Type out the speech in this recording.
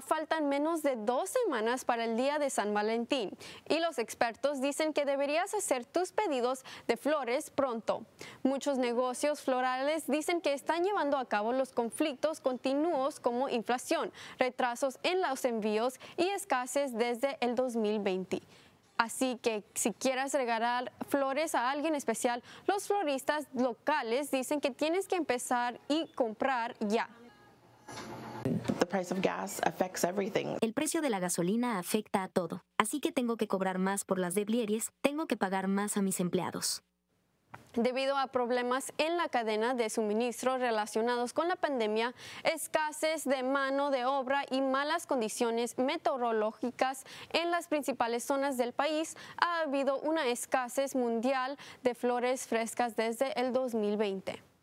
faltan menos de dos semanas para el día de San Valentín y los expertos dicen que deberías hacer tus pedidos de flores pronto. Muchos negocios florales dicen que están llevando a cabo los conflictos continuos como inflación, retrasos en los envíos y escasez desde el 2020. Así que si quieres regalar flores a alguien especial, los floristas locales dicen que tienes que empezar y comprar ya. El precio de la gasolina afecta a todo, así que tengo que cobrar más por las deblieries, tengo que pagar más a mis empleados. Debido a problemas en la cadena de suministro relacionados con la pandemia, escasez de mano de obra y malas condiciones meteorológicas en las principales zonas del país, ha habido una escasez mundial de flores frescas desde el 2020.